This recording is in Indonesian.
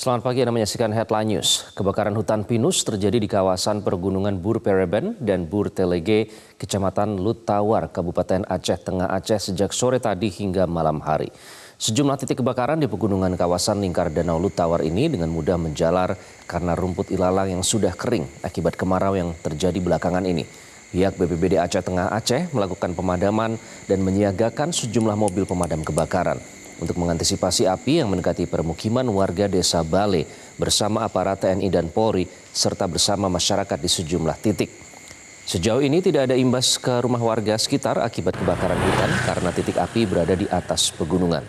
Selamat pagi, Anda menyaksikan Headline News. Kebakaran hutan pinus terjadi di kawasan pergunungan Bur Pereben dan Bur Telege, Kecamatan Lutawar, Kabupaten Aceh Tengah Aceh sejak sore tadi hingga malam hari. Sejumlah titik kebakaran di pegunungan kawasan lingkar Danau Lutawar ini dengan mudah menjalar karena rumput ilalang yang sudah kering akibat kemarau yang terjadi belakangan ini. Pihak BPBD Aceh Tengah Aceh melakukan pemadaman dan menyiagakan sejumlah mobil pemadam kebakaran untuk mengantisipasi api yang mendekati permukiman warga Desa Bale bersama aparat TNI dan Polri serta bersama masyarakat di sejumlah titik. Sejauh ini tidak ada imbas ke rumah warga sekitar akibat kebakaran hutan karena titik api berada di atas pegunungan.